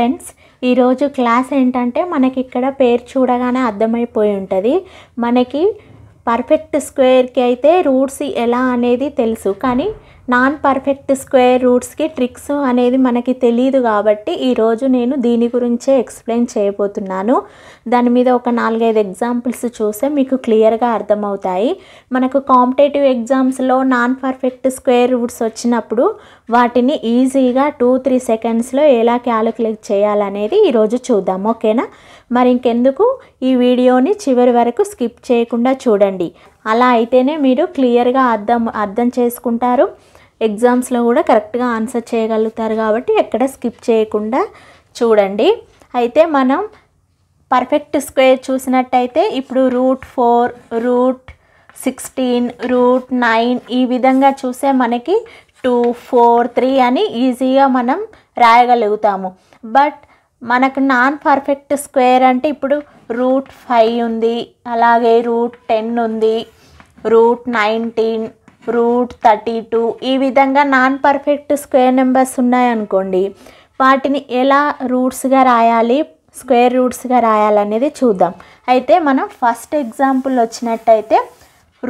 friends ఈరోజు class ఏంటంటే మనకి ఇక్కడ పేరు చూడగానే అర్థమైపోయి ఉంటుంది మనకి పర్ఫెక్ట్ స్క్వేర్కి అయితే రూట్స్ ఎలా అనేది తెలుసు కానీ నాన్ పర్ఫెక్ట్ స్క్వేర్ రూట్స్కి ట్రిక్స్ అనేది మనకి తెలియదు కాబట్టి ఈరోజు నేను దీని గురించే ఎక్స్ప్లెయిన్ చేయబోతున్నాను దాని మీద ఒక నాలుగైదు ఎగ్జాంపుల్స్ చూస్తే మీకు క్లియర్గా అర్థమవుతాయి మనకు కాంపిటేటివ్ ఎగ్జామ్స్లో నాన్ పర్ఫెక్ట్ స్క్వేర్ రూట్స్ వచ్చినప్పుడు వాటిని ఈజీగా టూ త్రీ సెకండ్స్లో ఎలా క్యాలిక్యులేట్ చేయాలనేది ఈరోజు చూద్దాం ఓకేనా మరి ఇంకెందుకు ఈ వీడియోని చివరి వరకు స్కిప్ చేయకుండా చూడండి అలా అయితేనే మీరు క్లియర్గా అర్థం అర్థం చేసుకుంటారు ఎగ్జామ్స్లో కూడా కరెక్ట్గా ఆన్సర్ చేయగలుగుతారు కాబట్టి ఎక్కడ స్కిప్ చేయకుండా చూడండి అయితే మనం పర్ఫెక్ట్ స్క్వేర్ చూసినట్టయితే ఇప్పుడు root four root sixteen root nine ఈ విధంగా చూసే మనకి టూ ఫోర్ త్రీ అని ఈజీగా మనం రాయగలుగుతాము బట్ మనకు నాన్ పర్ఫెక్ట్ స్క్వేర్ అంటే ఇప్పుడు రూట్ ఫైవ్ ఉంది అలాగే రూట్ టెన్ ఉంది root nineteen root thirty two ఈ విధంగా నాన్ పర్ఫెక్ట్ స్క్వేర్ నెంబర్స్ ఉన్నాయనుకోండి వాటిని ఎలా రూట్స్గా రాయాలి స్క్వేర్ రూట్స్గా రాయాలనేది చూద్దాం అయితే మనం ఫస్ట్ ఎగ్జాంపుల్ వచ్చినట్టయితే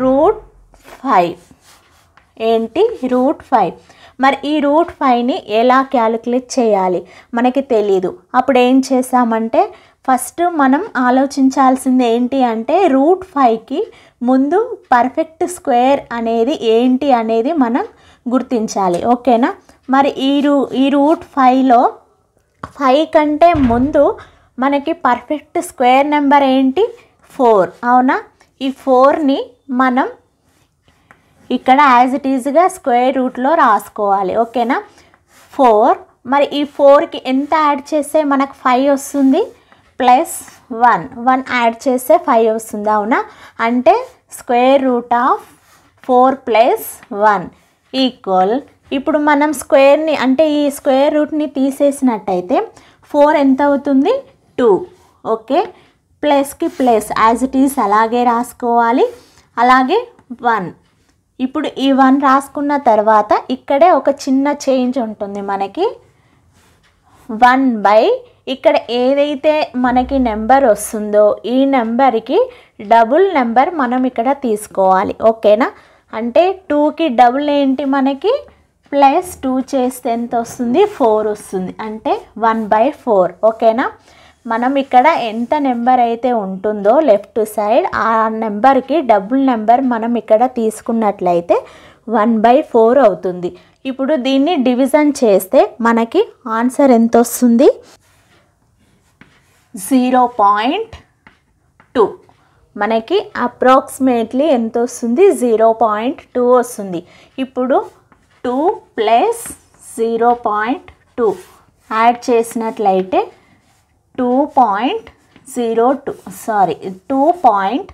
రూట్ ఫైవ్ ఏంటి రూట్ ఫైవ్ మరి ఈ రూట్ ఫైవ్ని ఎలా క్యాలిక్యులేట్ చేయాలి మనకి తెలీదు అప్పుడు ఏం చేసామంటే ఫస్ట్ మనం ఆలోచించాల్సింది ఏంటి అంటే రూట్ ఫైవ్కి ముందు పర్ఫెక్ట్ స్క్వేర్ అనేది ఏంటి అనేది మనం గుర్తించాలి ఓకేనా మరి ఈ రూ ఈ రూట్ ఫైవ్లో ఫైవ్ కంటే ముందు మనకి పర్ఫెక్ట్ స్క్వేర్ నెంబర్ ఏంటి ఫోర్ అవునా ఈ ఫోర్ని మనం ఇక్కడ యాజ్ ఇట్ ఈజ్గా స్క్వేర్ రూట్లో రాసుకోవాలి ఓకేనా ఫోర్ మరి ఈ ఫోర్కి ఎంత యాడ్ చేస్తే మనకు ఫైవ్ వస్తుంది ప్లస్ వన్ వన్ యాడ్ చేస్తే ఫైవ్ వస్తుంది అవునా అంటే square root of four plus one equal ఇప్పుడు మనం స్క్వేర్ని అంటే ఈ స్క్వేర్ రూట్ని తీసేసినట్టయితే ఫోర్ ఎంత అవుతుంది టూ ఓకే ప్లస్కి ప్లస్ యాజ్ ఇట్ ఈస్ అలాగే రాసుకోవాలి అలాగే వన్ ఇప్పుడు ఈ వన్ రాసుకున్న తర్వాత ఇక్కడే ఒక చిన్న చేంజ్ ఉంటుంది మనకి వన్ బై ఇక్కడ ఏదైతే మనకి నెంబర్ వస్తుందో ఈ నెంబర్కి డబుల్ నెంబర్ మనం ఇక్కడ తీసుకోవాలి ఓకేనా అంటే టూకి డబుల్ ఏంటి మనకి ప్లస్ టూ చేస్తే ఎంత వస్తుంది ఫోర్ వస్తుంది అంటే వన్ బై ఫోర్ ఓకేనా మనం ఇక్కడ ఎంత నెంబర్ అయితే ఉంటుందో లెఫ్ట్ సైడ్ ఆ నెంబర్కి డబుల్ నెంబర్ మనం ఇక్కడ తీసుకున్నట్లయితే వన్ బై ఫోర్ అవుతుంది ఇప్పుడు దీన్ని డివిజన్ చేస్తే మనకి ఆన్సర్ ఎంత వస్తుంది జీరో పాయింట్ టూ మనకి అప్రాక్సిమేట్లీ ఎంత వస్తుంది జీరో పాయింట్ టూ వస్తుంది ఇప్పుడు two plus zero point two add చేసినట్లయితే two point zero two sorry two point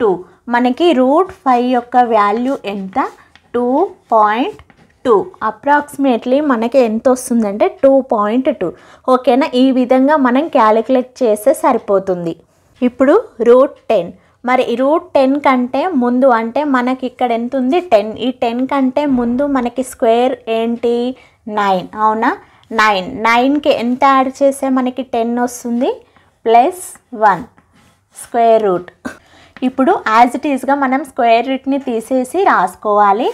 two మనకి రూట్ ఫైవ్ యొక్క వాల్యూ ఎంత టూ పాయింట్ టూ అప్రాక్సిమేట్లీ మనకి ఎంత వస్తుందంటే టూ పాయింట్ టూ ఓకేనా ఈ విధంగా మనం క్యాలిక్యులేట్ చేస్తే సరిపోతుంది ఇప్పుడు రూట్ టెన్ మరి రూట్ టెన్ కంటే ముందు అంటే మనకి ఇక్కడ ఎంత ఉంది టెన్ ఈ టెన్ కంటే ముందు మనకి స్క్వేర్ ఏంటి నైన్ అవునా నైన్ నైన్కి ఎంత యాడ్ చేస్తే మనకి టెన్ వస్తుంది ప్లస్ వన్ స్క్వేర్ రూట్ ఇప్పుడు యాజ్ ఇట్ ఈస్గా మనం స్క్వేర్ రూట్ని తీసేసి రాసుకోవాలి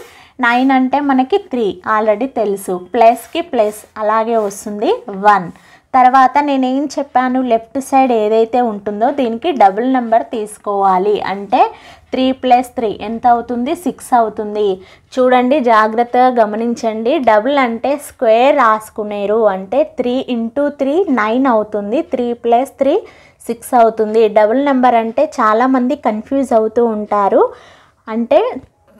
నైన్ అంటే మనకి త్రీ ఆల్రెడీ తెలుసు ప్లస్కి ప్లస్ అలాగే వస్తుంది వన్ తర్వాత నేనేం చెప్పాను లెఫ్ట్ సైడ్ ఏదైతే ఉంటుందో దీనికి డబుల్ నెంబర్ తీసుకోవాలి అంటే త్రీ ప్లస్ త్రీ ఎంత అవుతుంది సిక్స్ అవుతుంది చూడండి జాగ్రత్తగా గమనించండి డబుల్ అంటే స్క్వేర్ రాసుకునేరు అంటే త్రీ ఇంటూ త్రీ నైన్ అవుతుంది త్రీ ప్లస్ త్రీ సిక్స్ అవుతుంది డబుల్ నెంబర్ అంటే చాలామంది కన్ఫ్యూజ్ అవుతూ ఉంటారు అంటే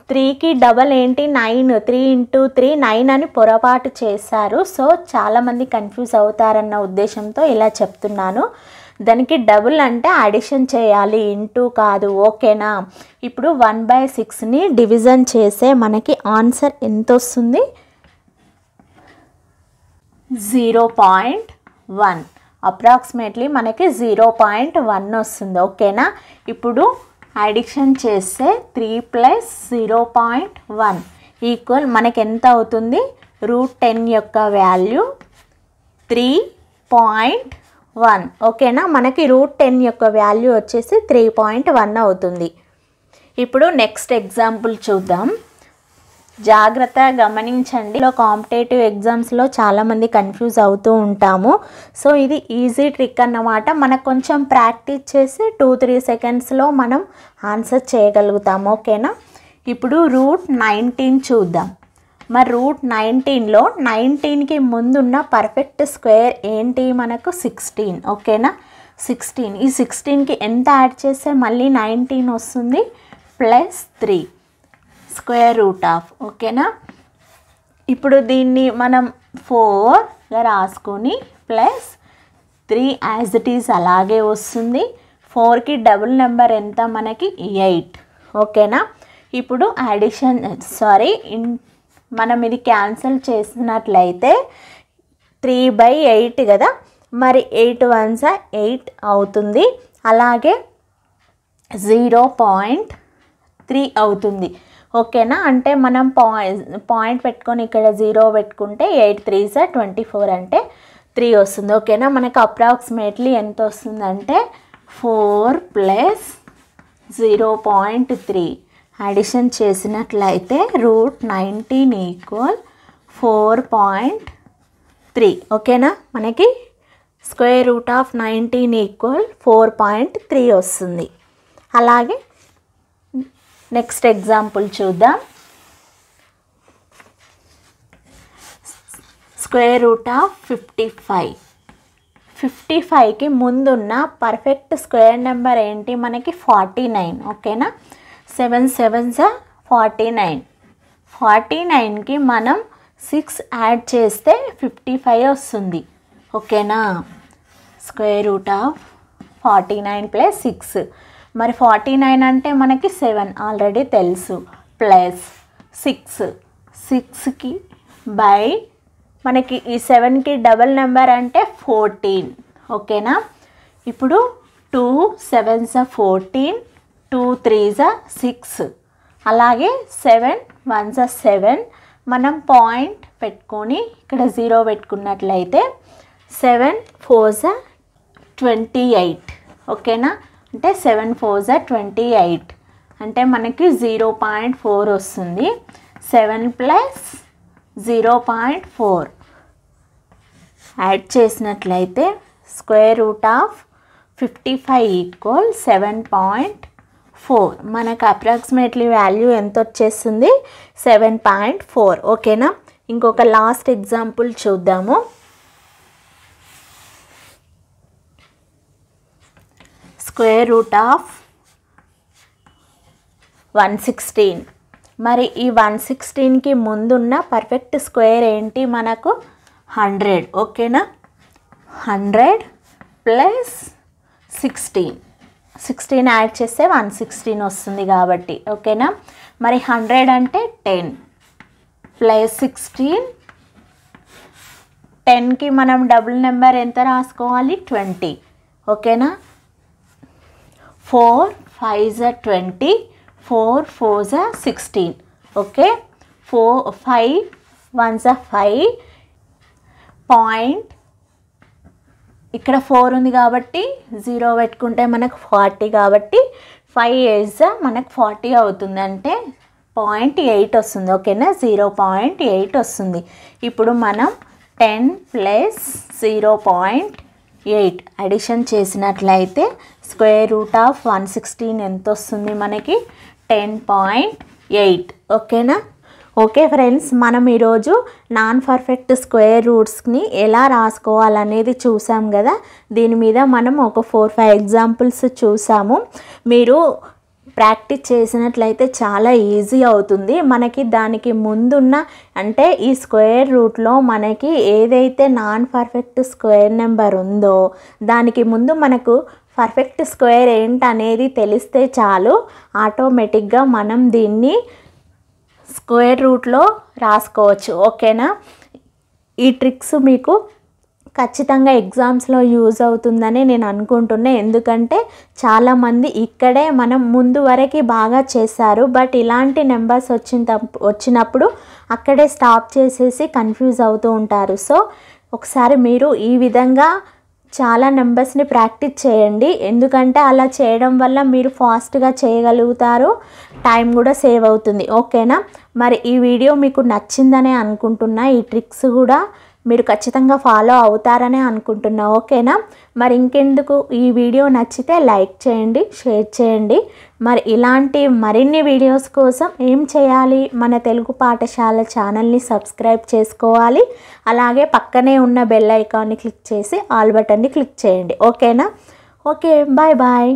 త్రీకి డబల్ ఏంటి nine three into three nine అని పొరపాటు చేశారు సో చాలామంది కన్ఫ్యూజ్ అవుతారన్న ఉద్దేశంతో ఇలా చెప్తున్నాను దానికి డబుల్ అంటే అడిషన్ చేయాలి ఇంటూ కాదు ఓకేనా ఇప్పుడు వన్ బై సిక్స్ని డివిజన్ చేసే మనకి ఆన్సర్ ఎంత వస్తుంది జీరో పాయింట్ వన్ అప్రాక్సిమేట్లీ మనకి జీరో పాయింట్ వన్ వస్తుంది ఓకేనా ఇప్పుడు అడిక్షన్ చేస్తే three plus zero point one equal మనకి ఎంత అవుతుంది రూట్ టెన్ యొక్క వాల్యూ త్రీ పాయింట్ వన్ ఓకేనా మనకి రూట్ టెన్ యొక్క వాల్యూ వచ్చేసి త్రీ పాయింట్ వన్ అవుతుంది ఇప్పుడు నెక్స్ట్ ఎగ్జాంపుల్ చూద్దాం జాగ్రత్త గమనించండి కాంపిటేటివ్ ఎగ్జామ్స్లో చాలామంది కన్ఫ్యూజ్ అవుతూ ఉంటాము సో ఇది ఈజీ ట్రిక్ అన్నమాట మనకు కొంచెం ప్రాక్టీస్ చేసి టూ త్రీ సెకండ్స్లో మనం ఆన్సర్ చేయగలుగుతాము ఓకేనా ఇప్పుడు రూట్ నైన్టీన్ చూద్దాం మరి రూట్ నైన్టీన్లో నైన్టీన్కి ముందున్న పర్ఫెక్ట్ స్క్వేర్ ఏంటి మనకు సిక్స్టీన్ ఓకేనా సిక్స్టీన్ ఈ సిక్స్టీన్కి ఎంత యాడ్ చేస్తే మళ్ళీ నైన్టీన్ వస్తుంది plus three square root of ఓకేనా ఇప్పుడు దీన్ని మనం ఫోర్గా రాసుకొని plus three as it is అలాగే వస్తుంది ఫోర్కి డబుల్ నెంబర్ ఎంత మనకి ఎయిట్ ఓకేనా ఇప్పుడు అడిషన్ సారీ ఇన్ మనం ఇది క్యాన్సిల్ చేసినట్లయితే త్రీ బై ఎయిట్ కదా మరి ఎయిట్ వన్స్ ఎయిట్ అవుతుంది అలాగే జీరో పాయింట్ త్రీ అవుతుంది ఓకేనా అంటే మనం పాయింట్ పాయింట్ పెట్టుకొని ఇక్కడ జీరో పెట్టుకుంటే ఎయిట్ త్రీ సార్ ట్వంటీ ఫోర్ అంటే త్రీ వస్తుంది ఓకేనా మనకు అప్రాక్సిమేట్లీ ఎంత వస్తుందంటే four plus zero point three addition చేసినట్లయితే root nineteen equal four point three ఓకేనా మనకి square root of nineteen equal four point three వస్తుంది అలాగే నెక్స్ట్ ఎగ్జాంపుల్ చూద్దాం square root of fifty five fifty ఫైవ్కి ముందున్న పర్ఫెక్ట్ స్క్వేర్ నెంబర్ ఏంటి మనకి ఫార్టీ నైన్ ఓకేనా seven sevens forty nine forty నైన్కి మనం సిక్స్ యాడ్ చేస్తే ఫిఫ్టీ ఫైవ్ వస్తుంది ఓకేనా square root of forty nine plus six మరి ఫార్టీ నైన్ అంటే మనకి సెవెన్ ఆల్రెడీ తెలుసు ప్లస్ సిక్స్ సిక్స్కి బై మనకి ఈ సెవెన్కి డబల్ నెంబర్ అంటే ఫోర్టీన్ ఓకేనా ఇప్పుడు టూ సెవెన్ స ఫోర్టీన్ టూ త్రీ సిక్స్ అలాగే సెవెన్ వన్ సెవెన్ మనం పాయింట్ పెట్టుకొని ఇక్కడ జీరో పెట్టుకున్నట్లయితే సెవెన్ ఫోర్ ట్వంటీ ఎయిట్ ఓకేనా అంటే సెవెన్ ఫోర్ జా ట్వంటీ ఎయిట్ అంటే మనకి జీరో పాయింట్ ఫోర్ వస్తుంది seven plus zero point four add చేసినట్లయితే square root of fifty five equal seven point four మనకు అప్రాక్సిమేట్లీ వాల్యూ ఎంత వచ్చేస్తుంది సెవెన్ పాయింట్ ఫోర్ ఓకేనా ఇంకొక లాస్ట్ ఎగ్జాంపుల్ చూద్దాము square root of one sixteen మరి ఈ వన్ సిక్స్టీన్కి ముందున్న పర్ఫెక్ట్ స్క్వేర్ ఏంటి మనకు హండ్రెడ్ ఓకేనా hundred plus sixteen sixteen add చేస్తే వన్ సిక్స్టీన్ వస్తుంది కాబట్టి ఓకేనా మరి హండ్రెడ్ అంటే టెన్ ప్లస్ సిక్స్టీన్ టెన్కి మనం డబుల్ నెంబర్ ఎంత రాసుకోవాలి ట్వంటీ ఓకేనా ఫోర్ ఫైవ్ జ ట్వంటీ ఫోర్ ఫోర్ జ sixteen okay four five one జ ఫైవ్ పాయింట్ ఇక్కడ ఫోర్ ఉంది కాబట్టి జీరో పెట్టుకుంటే మనకు ఫార్టీ కాబట్టి ఫైవ్ ఏజ్ మనకు ఫార్టీ అవుతుంది అంటే పాయింట్ ఎయిట్ వస్తుంది ఓకేనా జీరో పాయింట్ ఎయిట్ వస్తుంది ఇప్పుడు మనం ten plus zero point eight addition చేసినట్లయితే square root of one sixteen ఎంత వస్తుంది మనకి టెన్ పాయింట్ ఎయిట్ ఓకేనా ఓకే ఫ్రెండ్స్ మనం ఈరోజు నాన్ పర్ఫెక్ట్ స్క్వేర్ రూట్స్ని ఎలా రాసుకోవాలనేది చూసాం కదా దీని మీద మనం ఒక ఫోర్ ఫైవ్ ఎగ్జాంపుల్స్ చూసాము మీరు ప్రాక్టీస్ చేసినట్లయితే చాలా ఈజీ అవుతుంది మనకి దానికి ముందున్న అంటే ఈ స్క్వేర్ రూట్లో మనకి ఏదైతే నాన్ పర్ఫెక్ట్ స్క్వేర్ నెంబర్ ఉందో దానికి ముందు మనకు పర్ఫెక్ట్ స్క్వేర్ ఏంటనేది తెలిస్తే చాలు ఆటోమేటిక్గా మనం దీన్ని స్క్వేర్ రూట్లో రాసుకోవచ్చు ఓకేనా ఈ ట్రిక్స్ మీకు ఖచ్చితంగా ఎగ్జామ్స్లో యూజ్ అవుతుందని నేను అనుకుంటున్నా ఎందుకంటే చాలామంది ఇక్కడే మనం ముందు వరకు బాగా చేశారు బట్ ఇలాంటి నెంబర్స్ వచ్చిన వచ్చినప్పుడు అక్కడే స్టాప్ చేసేసి కన్ఫ్యూజ్ అవుతూ ఉంటారు సో ఒకసారి మీరు ఈ విధంగా చాలా నెంబర్స్ని ప్రాక్టీస్ చేయండి ఎందుకంటే అలా చేయడం వల్ల మీరు ఫాస్ట్గా చేయగలుగుతారు టైం కూడా సేవ్ అవుతుంది ఓకేనా మరి ఈ వీడియో మీకు నచ్చిందనే అనుకుంటున్నా ఈ ట్రిక్స్ కూడా మీరు ఖచ్చితంగా ఫాలో అవుతారనే అనుకుంటున్నా ఓకేనా మరి ఇంకెందుకు ఈ వీడియో నచ్చితే లైక్ చేయండి షేర్ చేయండి మరి ఇలాంటి మరిన్ని వీడియోస్ కోసం ఏం చేయాలి మన తెలుగు పాఠశాల ఛానల్ని సబ్స్క్రైబ్ చేసుకోవాలి అలాగే పక్కనే ఉన్న బెల్ ఐకాన్ని క్లిక్ చేసి ఆల్ బటన్ని క్లిక్ చేయండి ఓకేనా ఓకే బాయ్ బాయ్